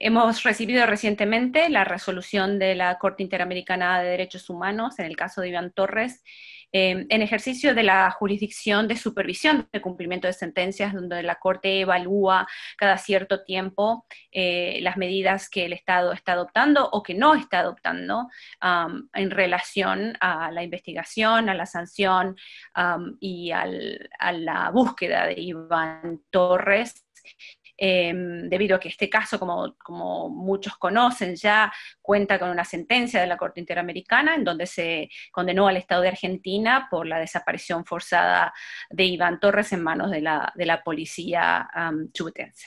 Hemos recibido recientemente la resolución de la Corte Interamericana de Derechos Humanos en el caso de Iván Torres, eh, en ejercicio de la jurisdicción de supervisión de cumplimiento de sentencias, donde la Corte evalúa cada cierto tiempo eh, las medidas que el Estado está adoptando o que no está adoptando um, en relación a la investigación, a la sanción um, y a la búsqueda de Iván Torres. Em, debido a que este caso, como, muchos conocen ya, cuenta con una sentencia de la Corte Interamericana en donde se condenó al Estado de Argentina por la desaparición forzada de Iván Torres en manos de la, policía chubutense.